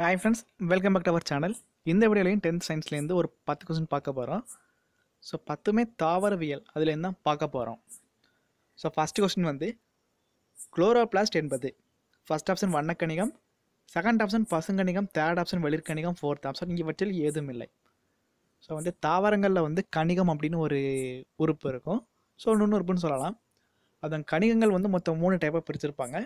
hi friends welcome back to our channel இந்த வீடியோலையும் tenth சயின்ஸ்லேருந்து ஒரு பத்து கொஸ்டின் பார்க்க போகிறோம் ஸோ பத்துமே தாவரவியல் அதுலேருந்து தான் பார்க்க போகிறோம் ஸோ ஃபஸ்ட் கொஸ்டின் வந்து குளோரோ பிளாஸ்ட் என்பது ஃபஸ்ட் ஆப்ஷன் வண்ணக்கணிகம் செகண்ட் ஆப்ஷன் பசுங்கணிகம் தேர்ட் ஆப்ஷன் வெளிர்கணிகம் ஃபோர்த் ஆப்ஷன் இவற்றில் ஏதும் இல்லை ஸோ வந்து தாவரங்களில் வந்து கணிகம் அப்படின்னு ஒரு உறுப்பு இருக்கும் ஸோ உறுப்புன்னு சொல்லலாம் அதன் கணிகங்கள் வந்து மொத்தம் மூணு டைப்பாக பிரிச்சிருப்பாங்க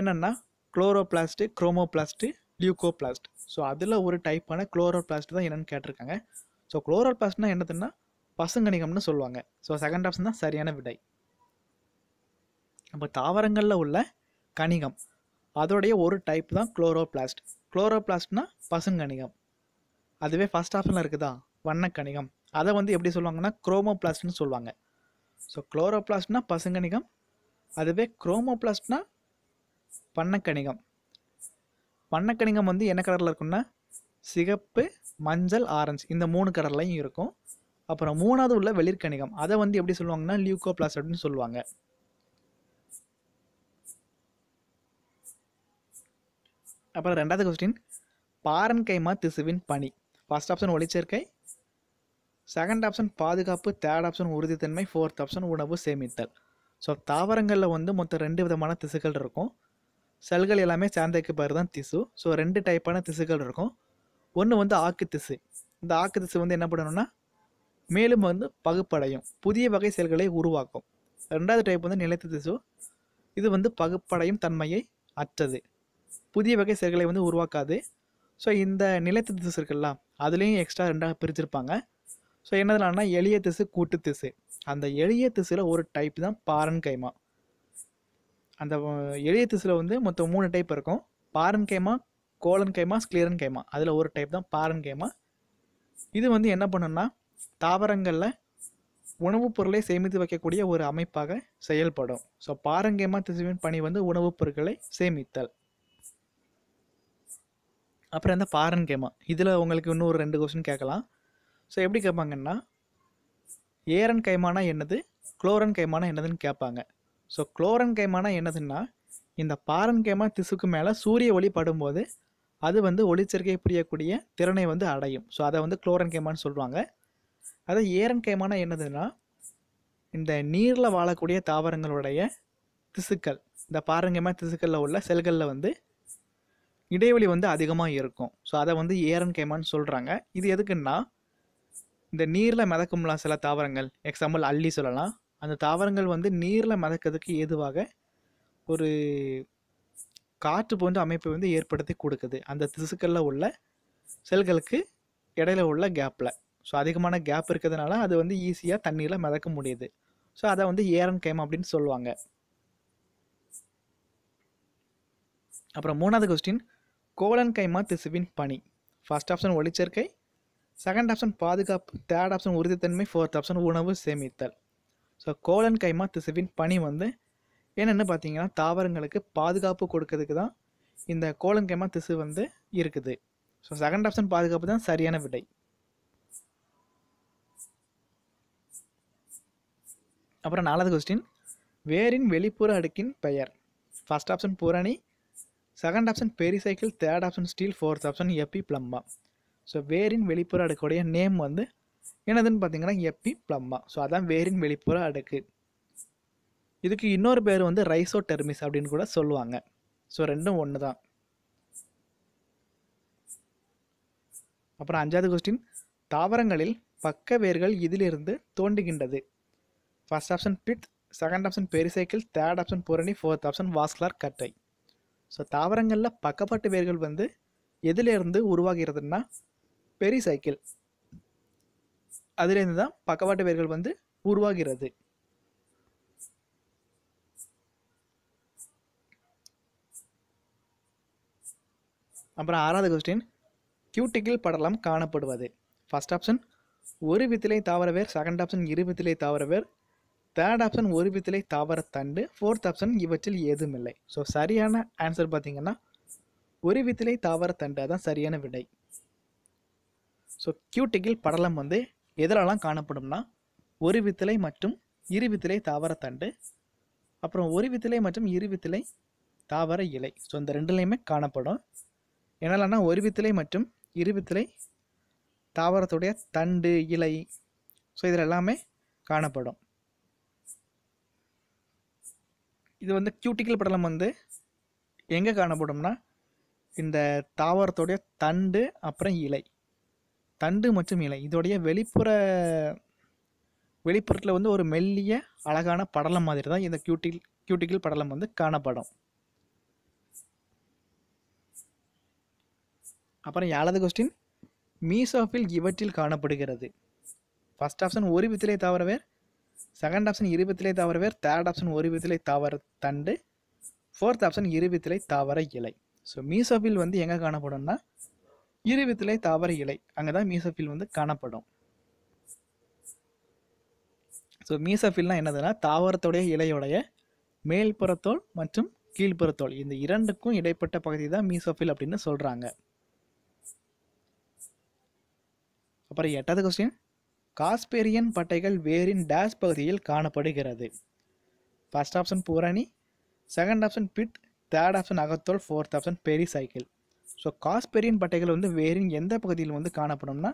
என்னென்னா chloroplast chromoplast leucoplast so அதில் ஒரு டைப்பான குளோரோபிளாஸ்ட் தான் என்னென்னு கேட்டிருக்காங்க ஸோ குளோரோபிளாஸ்ட்னா என்னதுன்னா பசுங்கணிகம்னு சொல்லுவாங்க ஸோ செகண்ட் ஆப்ஷன் தான் சரியான விடை அப்போ தாவரங்களில் உள்ள கணிகம் அதோடைய ஒரு டைப் தான் குளோரோபிளாஸ்ட் குளோரோபிளாஸ்ட்னா பசுங்கணிகம் அதுவே ஃபஸ்ட் ஆப்ஷனில் இருக்குதா வண்ணக்கணிகம் அதை வந்து எப்படி சொல்லுவாங்கன்னா குரோமோபிளாஸ்ட்னு சொல்லுவாங்க ஸோ குளோரோபிளாஸ்ட்னா பசுங்கணிகம் அதுவே குரோமோபிளாஸ்ட்னா வண்ணக்கணிகம் வண்ணக்கணிகம் வந்து என்ன கலரில் இருக்குன்னா சிகப்பு மஞ்சள் ஆரஞ்சு இந்த மூணு கலர்லையும் இருக்கும் அப்புறம் மூணாவது உள்ள வெளிர்கணிகம் அதை வந்து எப்படி சொல்லுவாங்கன்னா லியூகோபிளாஸ் அப்படின்னு சொல்லுவாங்க அப்புறம் ரெண்டாவது கொஸ்டின் பாரன்கைமா திசுவின் பணி ஃபஸ்ட் ஆப்ஷன் ஒளிச்சேர்க்கை செகண்ட் ஆப்ஷன் பாதுகாப்பு தேர்ட் ஆப்ஷன் உறுதித்தன்மை ஃபோர்த் ஆப்ஷன் உணவு சேமித்தல் ஸோ தாவரங்களில் வந்து மொத்தம் ரெண்டு விதமான திசுகள் இருக்கும் செல்கள் எல்லாமே சேர்ந்ததுக்கு பேர் தான் திசு ஸோ ரெண்டு டைப்பான திசுகள் இருக்கும் ஒன்று வந்து ஆக்கு திசு இந்த ஆக்கு திசு வந்து என்ன பண்ணணும்னா மேலும் வந்து பகுப்படையும் புதிய வகை செல்களை உருவாக்கும் ரெண்டாவது டைப் வந்து நிலத்து திசு இது வந்து பகுப்படையும் தன்மையை அற்றது புதிய வகை செல்களை வந்து உருவாக்காது ஸோ இந்த நிலைத்த திசு இருக்குல்ல அதுலேயும் எக்ஸ்ட்ரா ரெண்டாக பிரிச்சிருப்பாங்க ஸோ என்னதுலான்னா எளிய திசு கூட்டு திசு அந்த எளிய திசுல ஒரு டைப் தான் பாரன் கைமா அந்த எளிய திசுல வந்து மொத்தம் மூணு டைப் இருக்கும் பாரன் கேமா கோலன் கைமா ஸ்கிளியரன் கைமா அதில் ஒரு டைப் தான் பாரன் கேமா இது வந்து என்ன பண்ணுன்னா தாவரங்களில் உணவுப் பொருளை சேமித்து வைக்கக்கூடிய ஒரு அமைப்பாக செயல்படும் ஸோ பாரங்கேமா திசுவின் பணி வந்து உணவுப் பொருட்களை சேமித்தல் அப்புறம் இந்த பாரங்கேமா இதில் உங்களுக்கு இன்னொரு ரெண்டு கொஸ்டின் கேட்கலாம் ஸோ எப்படி கேட்பாங்கன்னா ஏரன் கைமானா என்னது குளோரன் கைமானா என்னதுன்னு கேட்பாங்க ஸோ குளோரன் கேமானா என்னதுன்னா இந்த பாரன் கேமா திசுக்கு மேலே சூரிய ஒளி படும்போது அது வந்து ஒளிச்சேர்க்கை புரியக்கூடிய திறனை வந்து அடையும் ஸோ அதை வந்து குளோரன் கேமான்னு சொல்லுவாங்க அதை ஏரன் கேமானா என்னதுன்னா இந்த நீரில் வாழக்கூடிய தாவரங்களுடைய திசுக்கள் இந்த பாரங்கைமா திசுக்களில் உள்ள செல்களில் வந்து இடைவெளி வந்து அதிகமாக இருக்கும் ஸோ அதை வந்து ஏரன் கேமான்னு சொல்கிறாங்க இது எதுக்குன்னா இந்த நீரில் மிதக்கும்லாம் சில தாவரங்கள் எக்ஸாம்பிள் அள்ளி சொல்லலாம் அந்த தாவரங்கள் வந்து நீரில் மிதக்கிறதுக்கு ஏதுவாக ஒரு காற்று போன்ற அமைப்பை வந்து ஏற்படுத்தி கொடுக்குது அந்த திசுக்களில் உள்ள செல்களுக்கு இடையில உள்ள கேப்பில் ஸோ அதிகமான கேப் இருக்கிறதுனால அது வந்து ஈஸியாக தண்ணியில் மிதக்க முடியுது ஸோ அதை வந்து ஏரன் கேம் அப்படின்னு சொல்லுவாங்க அப்புறம் மூணாவது கொஸ்டின் கோலன் கைமா திசுவின் பணி ஃபர்ஸ்ட் ஆப்ஷன் ஒளிச்சேர்க்கை செகண்ட் ஆப்ஷன் பாதுகாப்பு தேர்ட் ஆப்ஷன் உறுதித்தன்மை ஃபோர்த் ஆப்ஷன் உணவு சேமித்தல் ஸோ கோலன் கைமா திசுவின் பணி வந்து என்னென்னு பார்த்தீங்கன்னா தாவரங்களுக்கு பாதுகாப்பு கொடுக்கறதுக்கு தான் இந்த கோலன் கைமா திசு வந்து இருக்குது ஸோ செகண்ட் ஆப்ஷன் பாதுகாப்பு தான் சரியான விடை அப்புறம் நாலாவது கொஸ்டின் வேரின் வெளிப்புற அடுக்கின் பெயர் ஃபஸ்ட் ஆப்ஷன் புரணி second option pericycle third option stele fourth option epiblema so வேரின் வெளிப்புற அடுக்குடைய நேம் வந்து என்னதுன்னு பார்த்தீங்கன்னா எப்பி பிளம்மா ஸோ அதான் வேரின் வெளிப்புற அடுக்கு இதுக்கு இன்னொரு பேர் வந்து ரைசோ டெர்மிஸ் அப்படின்னு கூட சொல்லுவாங்க ஸோ ரெண்டும் ஒன்று தான் அப்புறம் அஞ்சாவது கொஸ்டின் தாவரங்களில் பக்க வேர்கள் இதிலிருந்து தோண்டுகின்றது first option pith second option pericycle third option புரணி ஃபோர்த் ஆப்ஷன் வாஸ்குலார் கட்டை ஸோ தாவரங்களில் பக்கப்பட்டு வேர்கள் வந்து எதிலிருந்து உருவாகிறதுனா பெரிசைக்கிள் அதிலிருந்து தான் பக்கவாட்டு வேர்கள் வந்து உருவாகிறது அப்புறம் ஆறாவது கொஸ்டின் கியூட்டிக்கில் படலம் காணப்படுவது ஃபஸ்ட் ஆப்ஷன் ஒரு வித்திலை தாவரவேர் செகண்ட் ஆப்ஷன் இரு வித்திலை தாவரவேர் தேர்ட் ஆப்ஷன் ஒரு வித்திலை தண்டு ஃபோர்த் ஆப்ஷன் இவற்றில் ஏதும் இல்லை ஸோ சரியான ஆன்சர் பார்த்தீங்கன்னா ஒரு வித்திலை தண்டு அதான் சரியான விடை ஸோ கியூட்டிக்கில் படலம் வந்து எதிலெல்லாம் காணப்படும்னா ஒரு வித்திலை மற்றும் இரு வித்திலை தாவரத்தண்டு அப்புறம் ஒரு வித்திலை மற்றும் இரு வித்திலை தாவர இலை ஸோ இந்த ரெண்டுலேயுமே காணப்படும் என்னென்னா ஒரு வித்திலை மற்றும் இரு வித்திலை தாவரத்துடைய தண்டு இலை ஸோ இதில் எல்லாமே காணப்படும் இது வந்து கியூட்டிக்கல் படலம் வந்து எங்கே காணப்படும்னா இந்த தாவரத்துடைய தண்டு அப்புறம் இலை தண்டு மற்றும் இலை இதோடைய வெளிப்புற வெளிப்புறத்தில் வந்து ஒரு மெல்லிய அழகான படலம் மாதிரி தான் இந்த கியூட்டில் கியூட்டிக்கிள் படலம் வந்து காணப்படும் அப்புறம் ஏழாவது கொஸ்டின் மீசோஃபில் இவற்றில் காணப்படுகிறது ஃபஸ்ட் ஆப்ஷன் ஒரு வித்திலே தவறவேர் செகண்ட் ஆப்ஷன் இரு வித்திலே தவறவேர் தேர்ட் ஆப்ஷன் ஒரு வித்திலே தவற தண்டு ஃபோர்த் ஆப்ஷன் இரு வித்திலை தவற இலை ஸோ மீசோஃபில் வந்து எங்கே காணப்படும்னா இருவித்திலை தாவர இலை அங்கதான் மீசஃபில் வந்து காணப்படும் ஸோ மீசோஃபில்னா என்னதுன்னா தாவரத்துடைய இலையுடைய மேல்புறத்தோல் மற்றும் கீழ்ப்புறத்தோல் இந்த இரண்டுக்கும் இடைப்பட்ட பகுதி தான் மீசோஃபில் அப்படின்னு சொல்றாங்க அப்புறம் எட்டாவது கொஸ்டின் காஸ்பேரியன் பட்டைகள் வேரின் டேஷ் பகுதியில் காணப்படுகிறது ஃபர்ஸ்ட் ஆப்ஷன் பூரணி second option pith third option அகத்தோல் fourth option pericycle so Casparian பட்டைகள் வந்து வேரின் எந்த பகுதியில் வந்து காணப்படும்னா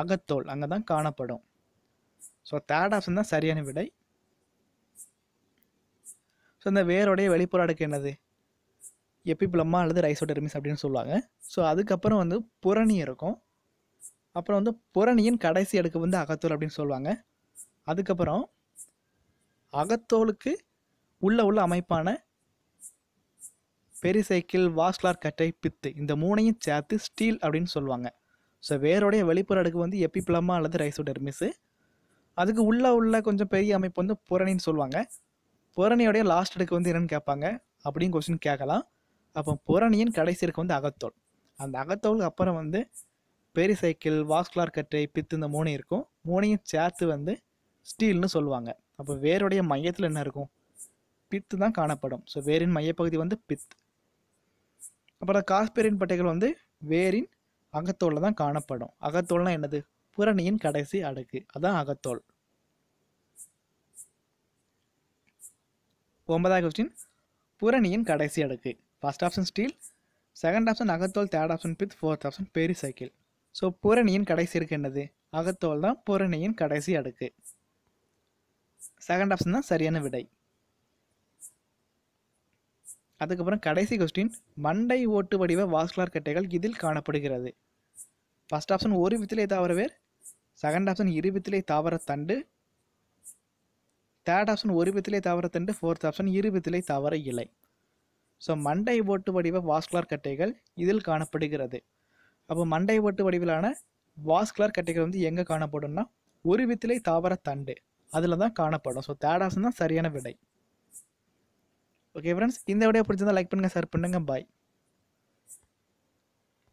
அகத்தோல் அங்கே தான் காணப்படும் ஸோ தேர்ட் ஆப்ஷன் தான் சரியான விடை ஸோ இந்த வேரோடைய வெளிப்புற அடுக்கு என்னது பிளம்மா அல்லது ரைசோடெர்மிஸ் அப்படின்னு சொல்லுவாங்க ஸோ அதுக்கப்புறம் வந்து புரணி இருக்கும் அப்புறம் வந்து புரணியின் கடைசி அடுக்கு வந்து அகத்தோல் அப்படின்னு சொல்லுவாங்க அதுக்கப்புறம் அகத்தோலுக்கு உள்ள உள்ள அமைப்பான பெரிசைக்கிள் வாஸ்லார் கட்டை பித்து இந்த மூணையும் சேர்த்து ஸ்டீல் அப்படின்னு சொல்லுவாங்க ஸோ வேருடைய வெளிப்புற அடுக்கு வந்து எப்பிப்ளமா அல்லது ரைசோடெர்மிஸு அதுக்கு உள்ளே உள்ள கொஞ்சம் பெரிய அமைப்பு வந்து புறணின்னு சொல்லுவாங்க புரணியோடைய லாஸ்ட் அடுக்கு வந்து என்னென்னு கேட்பாங்க அப்படின்னு கொஸ்டின் கேட்கலாம் அப்போ புறணியின் கடைசி இருக்கு வந்து அகத்தோல் அந்த அகத்தோலுக்கு அப்புறம் வந்து பெரிசைக்கிள் வாஸ்குலார் கட்டை பித்து இந்த மூணு இருக்கும் மூணையும் சேர்த்து வந்து ஸ்டீல்னு சொல்லுவாங்க அப்போ வேருடைய மையத்தில் என்ன இருக்கும் பித்து தான் காணப்படும் ஸோ வேரின் மையப்பகுதி வந்து பித்து அப்புறம் காஸ்பெரின் பட்டைகள் வந்து வேரின் அகத்தோலில் தான் காணப்படும் அகத்தோல்னா என்னது புரணியின் கடைசி அடுக்கு அதான் அகத்தோல் ஒன்பதாவது கொஸ்டின் புரணியின் கடைசி அடுக்கு first option stele second option அகத்தோல் third option pith fourth option pericycle so புரணியின் கடைசி இருக்கு என்னது அகத்தோல் தான் புரணியின் கடைசி அடுக்கு செகண்ட் ஆப்ஷன் தான் சரியான விடை அதுக்கப்புறம் கடைசி கொஸ்டின் மண்டை ஓட்டு வடிவ வாஸ்குலார் கட்டைகள் இதில் காணப்படுகிறது ஃபஸ்ட் ஆப்ஷன் ஒரு வித்திலே தாவர வேர் செகண்ட் ஆப்ஷன் இரு வித்திலே தாவர தண்டு தேர்ட் ஆப்ஷன் ஒரு வித்திலே தாவர தண்டு ஃபோர்த் ஆப்ஷன் இரு வித்திலே தாவர இலை ஸோ மண்டை ஓட்டு வடிவ வாஸ்குலார் கட்டைகள் இதில் காணப்படுகிறது அப்போ மண்டை ஓட்டு வடிவிலான வாஸ்குலார் கட்டைகள் வந்து எங்கே காணப்படும்னா ஒரு வித்திலே தாவர தண்டு அதில் தான் காணப்படும் ஸோ தேர்ட் ஆப்ஷன் தான் சரியான விடை ஓகே ஃப்ரெண்ட்ஸ் இந்த வீடியோ பிடிச்சிருந்தா லைக் பண்ணுங்கள் ஷேர் பண்ணுங்கள் பாய்